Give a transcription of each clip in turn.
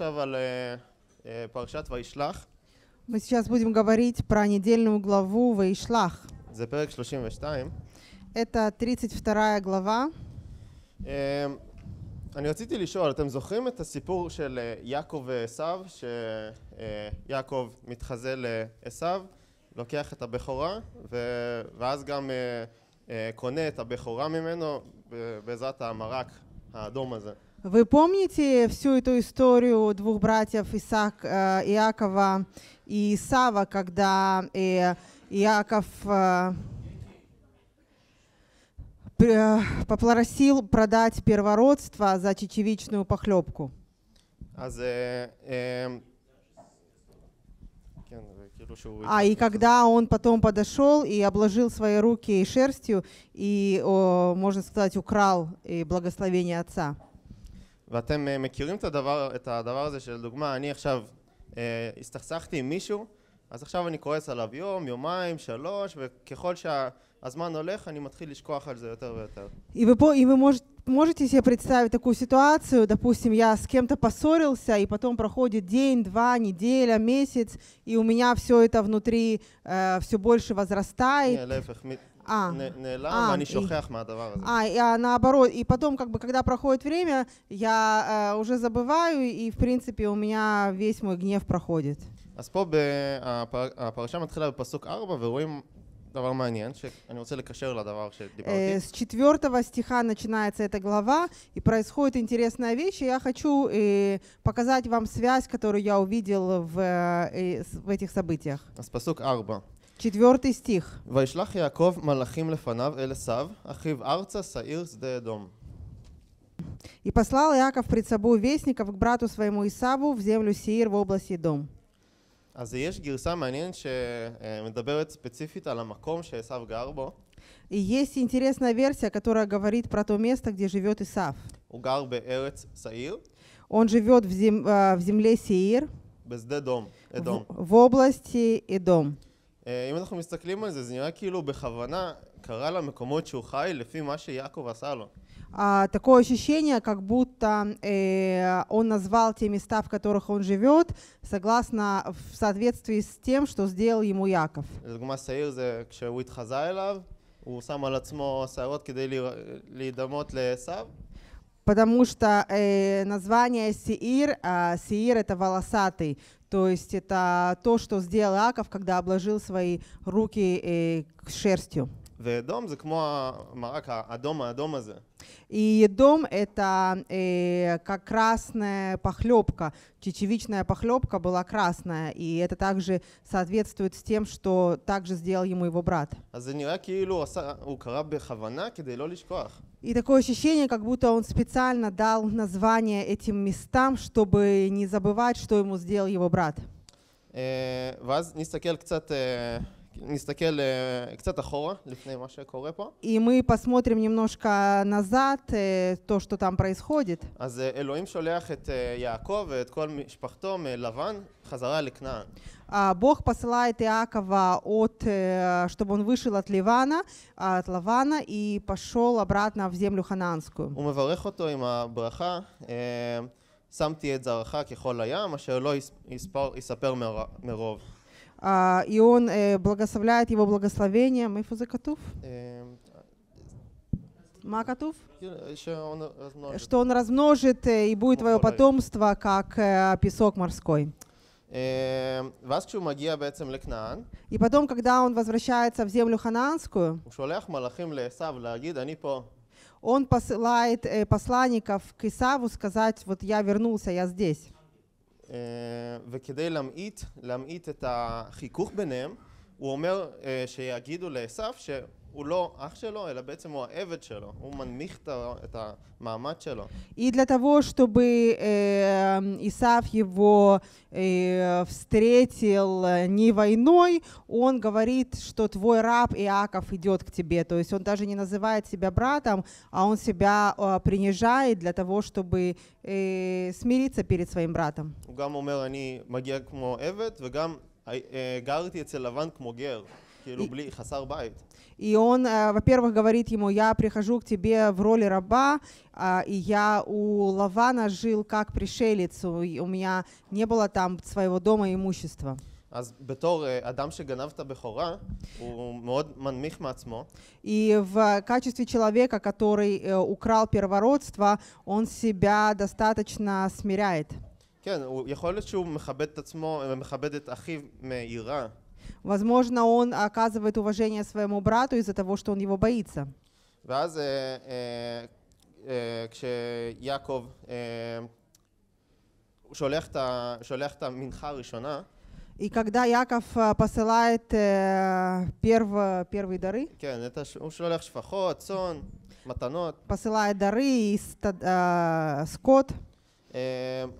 אה, אה, Мы сейчас будем говорить про недельную главу Вайшлах. Это 32 глава. אני רציתי לשאול, אתם זוכרים את הסיפור של אה, יעקב ועשו, שיעקב מתחזה לעשו, לוקח את הבכורה, ואז גם קונה את הבכורה ממנו בעזרת המרק האדום הזה. Вы помните всю эту историю двух братьев Исаак, э, Иакова и Исава, когда э, Иаков э, попросил продать первородство за чечевичную похлебку? А, а и когда он потом подошел и обложил свои руки шерстью и, о, можно сказать, украл и благословение отца. ואתם מכירים את הדבר, את הדבר הזה של דוגמה, אני עכשיו אה, הסתכסכתי עם מישהו, אז עכשיו אני כועס עליו יום, יומיים, שלוש, וככל שהזמן הולך אני מתחיל לשכוח על זה יותר ויותר. И вы, и можете, себе представить такую ситуацию, допустим, я с кем-то поссорился, и потом проходит день, два, неделя, месяц, и у меня все это внутри э, все больше возрастает. а, нелам, а, и, А, я наоборот, и потом, как бы, когда проходит время, я э, уже забываю, и, в принципе, у меня весь мой гнев проходит. אז פה הפרשה מתחילה בפסוק 4, ורואים דבר מעניין, שאני רוצה לקשר לדבר שדיברתי. С четвертого стиха начинается эта глава, и происходит интересная вещь, и я хочу э, показать вам связь, которую я увидел в, э, в этих событиях. אז פסוק 4. Четвертый стих. «וישלח יעקב מלאכים לפניו אל עשיו, אחיו ארצה, שעיר И послал Яков пред собой вестников к брату своему Исаву в землю Сеир в области Дом. אז יש גרסה מעניינת שמדברת ספציפית על המקום שעשו גר בו. И есть интересная версия, которая говорит про то место, где живет Исав. הוא גר בארץ שעיר. Он живет в, зем, э, в земле Сеир. В, в области Эдом. אם אנחנו מסתכלים על זה, זה נראה כאילו בכוונה קרא למקומות שהוא חי לפי מה שיעקב עשה לו. Такое ощущение, как будто э, он назвал те места, в которых он живет, согласно в соответствии с тем, что сделал ему Яков. Потому что э, название сиир э, Сеир это волосатый, То есть это то, что сделал Иаков, когда обложил свои руки э, шерстью. И дом это э, как красная похлебка. Чечевичная похлебка была красная, и это также соответствует с тем, что также сделал ему его брат. А и такое ощущение, как будто он специально дал название этим местам, чтобы не забывать, что ему сделал его брат. ואז э, נסתכל קצת אחורה, לפני מה שקורה פה. И мы посмотрим немножко назад, то, что там происходит. אז אלוהים שולח את יעקב ואת כל משפחתו מלבן חזרה לכנען. Бог посылает Иакова, от, чтобы он вышел от Ливана, от Лавана и пошел обратно в землю ханаанскую. Он שמתי את זרעך ככל הים, אשר לא יספר מרוב. А, и он э, благословляет его благословением. Мифузыкатуф? Эм, Макатуф? Э, Что он размножит э, и будет твое потомство, как э, песок морской. Эм, и потом, когда он возвращается в землю хананскую, он посылает э, посланников к Исаву сказать, вот я вернулся, я здесь. אה, וכדי להמעיט, להמעיט את החיכוך ביניהם, הוא אומר אה, שיגידו לעשו ש... И для того, чтобы э, Исаф его э, встретил э, не войной, он говорит, что твой раб Иаков идет к тебе. То есть он даже не называет себя братом, а он себя э, принижает для того, чтобы смириться перед своим братом. גרתי אצל לבן כמו גר, כאילו בלי, חסר בית. И он, э, во-первых, говорит ему, я прихожу к тебе в роли раба, а, и я у Лавана жил как пришелец, у меня не было там своего дома и имущества. אז בתור אדם שגנב את הבכורה, הוא מאוד מנמיך מעצמו. И в качестве человека, который э, украл первородство, он себя достаточно смиряет. כן, יכול להיות שהוא מכבד את עצמו, מכבד את אחיו מיראה. Возможно, он оказывает уважение своему брату из-за того, что он его боится. ואז אה, אה, אה, כשיעקב שולח את המנחה הראשונה, И когда Яков посылает э, перв, первые дары, כן, это, הוא שולח שפחות, צאן, посылает дары и э, скот,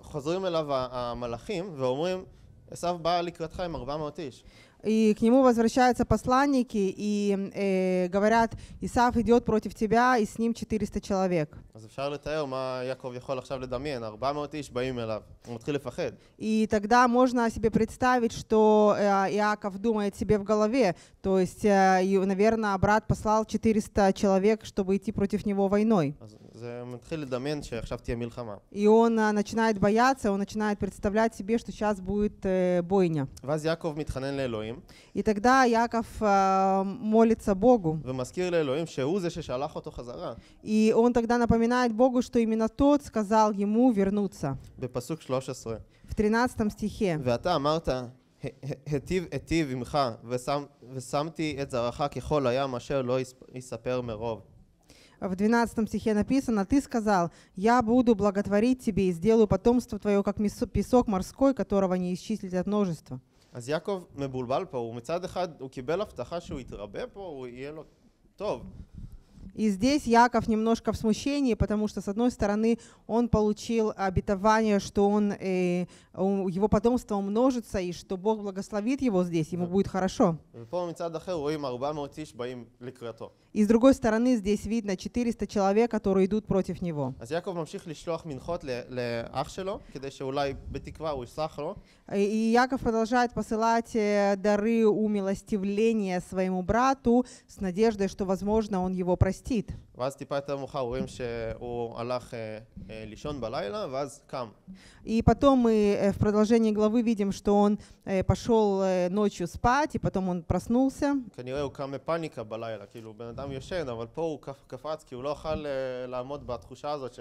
חוזרים אליו המלאכים ואומרים, עשיו בא לקראתך עם 400 איש. и к нему возвращаются посланники и э, говорят, Исаф идет против тебя, и с ним 400 человек. И тогда можно себе представить, что э, Иаков думает себе в голове, то есть, э, наверное, брат послал 400 человек, чтобы идти против него войной. И он начинает бояться, он начинает представлять себе, что сейчас будет бойня. ואז И тогда Яков молится Богу. И он тогда напоминает Богу, что именно тот сказал ему вернуться. В 13 стихе. ואתה אמרת, в 12 стихе написано, «Ты сказал, я буду благотворить тебе и сделаю потомство твое, как песок морской, которого не исчислить от множества». אז יעקב מבולבל פה, הוא מצד אחד, הוא קיבל הבטחה שהוא יתרבה פה, הוא יהיה и здесь Яков немножко в смущении, потому что, с одной стороны, он получил обетование, что он, э, его потомство умножится, и что Бог благословит его здесь, ему будет хорошо. И с другой стороны, здесь видно 400 человек, которые идут против него. А и Яков продолжает посылать э, дары умилостивления своему брату с надеждой, что, возможно, он его простит. פלסטית. ואז טיפה יותר מאוחר רואים שהוא הלך לישון בלילה ואז קם. И потом мы в продолжении главы видим, что он пошел ночью спать, и потом он проснулся. כנראה הוא קם מפאניקה בלילה, כאילו בן אדם ישן, אבל פה הוא קפץ כי הוא לא יכול לעמוד בתחושה הזאת ש...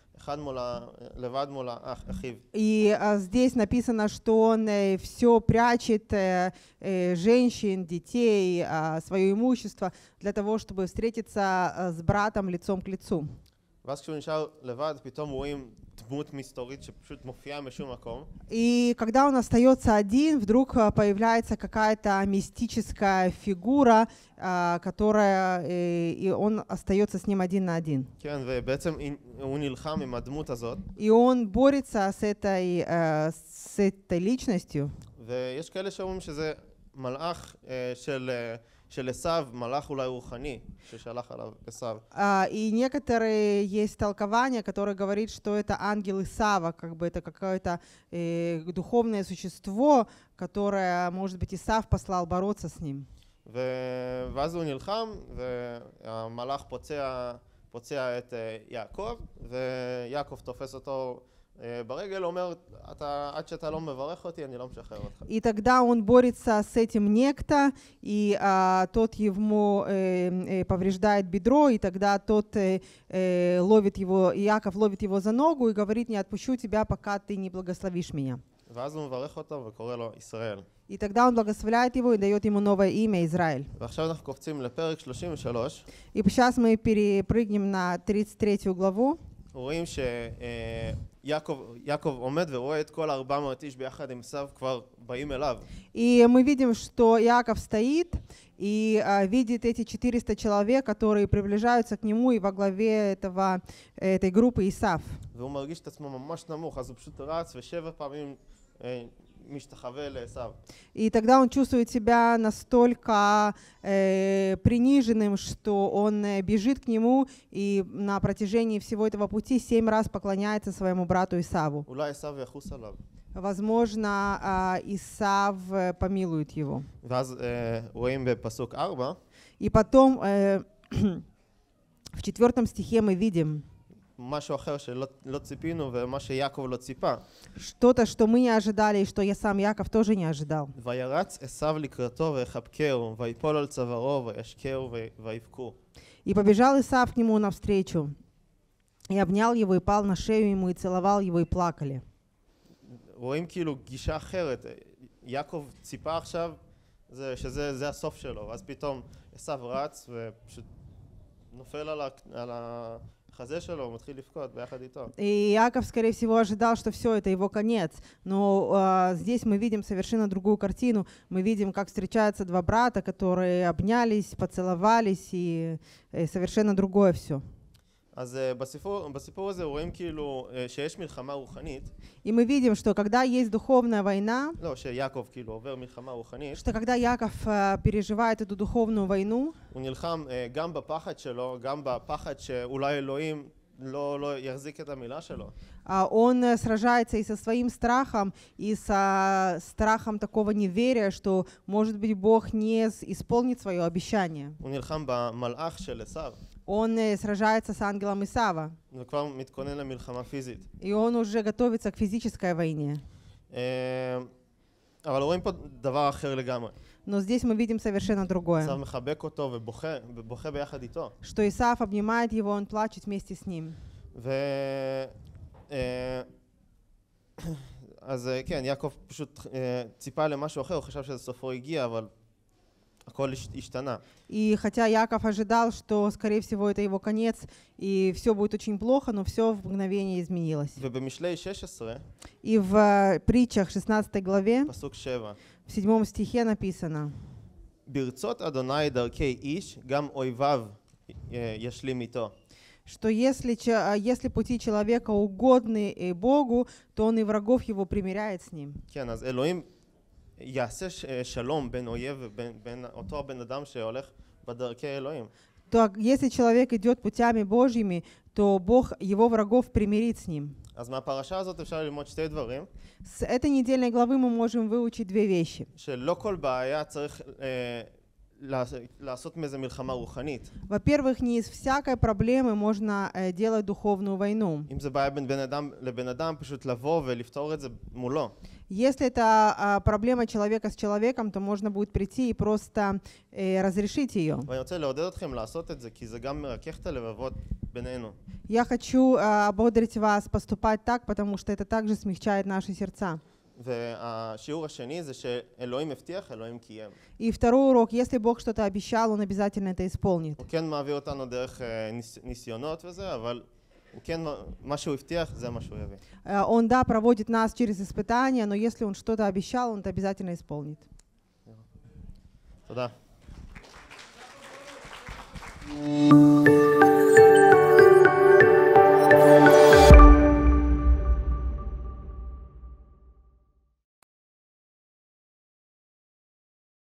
И а, здесь написано, что он э, все прячет э, э, женщин, детей, а, свое имущество для того, чтобы встретиться а, с братом лицом к лицу. דמות מסתורית שפשוט מופיעה משום מקום. И когда он остается один, вдруг появляется какая-то мистическая фигура, которая, и он остается с ним один на один. כן, ובעצם הוא נלחם עם הדמות הזאת. И он борется с этой, с этой личностью. ויש כאלה שאומרים שזה מלאך של... Uh, של עשו, מלאך אולי רוחני, ששלח עליו עשו. И некоторые есть толкование которое говорит, что это ангел Исава, как бы это какое-то духовное существо, которое, может быть, Исав послал бороться с ним. ואז הוא נלחם, והמלאך פוצע, פוצע את יעקב, ויעקב תופס אותו ברגל אומר, אתה, עד שאתה לא מברך אותי, אני לא משחרר אותך. И тогда он борется с этим некто, и а, тот ему э, э повреждает бедро, и тогда тот э, э, ловит его, Иаков ловит его за ногу и говорит, не отпущу тебя, пока ты не благословишь меня. ואז הוא מברך אותו וקורא לו ישראל. И тогда он благословляет его и дает ему новое имя Израиль. ועכשיו אנחנו קופצים לפרק 33. И сейчас мы перепрыгнем на 33 главу. רואים שיעקב עומד ורואה את כל 400 איש ביחד עם עשיו כבר באים אליו. И мы видим, что Иаков стоит и видит эти 400 человек, которые приближаются к нему и во главе этого, этой группы Исав. והוא מרגיש את עצמו ממש נמוך, אז הוא פשוט רץ ושבע פעמים и тогда он чувствует себя настолько э, приниженным, что он э, бежит к нему и на протяжении всего этого пути семь раз поклоняется своему брату Исаву. Возможно, а, э, Исав помилует его. Э, и потом э, в четвертом стихе мы видим, משהו אחר שלא לא ציפינו ומה שיעקב לא ציפה. שטוטה то что мы не ожидали, и что я וירץ עשיו לקראתו ויחבקהו, ויפול על צווארו, וישקהו ויבכו. יפביז'ל עשיו כנימו נפסטריצ'ו. יבניאל навстречу, и обнял его, и пал на шею ему, רואים כאילו גישה אחרת. יעקב ציפה עכשיו זה, שזה זה הסוף שלו, ואז פתאום עשיו רץ ופשוט נופל על, ה, על, ה, И Яков, скорее всего, ожидал, что все, это его конец. Но э, здесь мы видим совершенно другую картину. Мы видим, как встречаются два брата, которые обнялись, поцеловались, и, и совершенно другое все. אז בסיפור, הזה רואים כאילו שיש מלחמה רוחנית. И мы видим, что когда есть духовная война, לא, שיעקב כאילו עובר מלחמה רוחנית, что когда Яков э, переживает эту духовную войну, הוא נלחם э, גם בפחד שלו, גם בפחד שאולי אלוהים לא, יחזיק את המילה שלו. А, он э, сражается и со своим страхом, и со страхом такого неверия, что, может быть, Бог не исполнит свое обещание. он сражается с ангелом Исава. И он уже готовится к физической войне. אבל רואים פה דבר אחר לגמרי. Но здесь мы видим совершенно другое. Что Исав обнимает его, он плачет вместе с ним. אז כן, יעקב פשוט ציפה למשהו אחר, הוא חשב שזה סופו הגיע, אבל И хотя Яков ожидал, что, скорее всего, это его конец, и все будет очень плохо, но все в мгновение изменилось. Э? И в э, притчах 16 главе, в 7 стихе написано, э, что если, а, если пути человека угодны Богу, то он и врагов его примиряет с ним. А, יעשה שלום בין אויב ובין אותו הבן אדם שהולך בדרכי אלוהים. то если человек идет путями Божьими, то Бог его врагов примирит с ним. С этой недельной главы мы можем выучить две вещи. Во-первых, не из всякой проблемы можно э, делать духовную войну. Если это а, проблема человека с человеком, то можно будет прийти и просто э, разрешить ее. Я хочу а, ободрить вас поступать так, потому что это также смягчает наши сердца. И второй урок, если Бог что-то обещал, Он обязательно это исполнит. Э, Он, да, проводит нас через испытания, но если Он что-то обещал, Он это обязательно исполнит. תודה.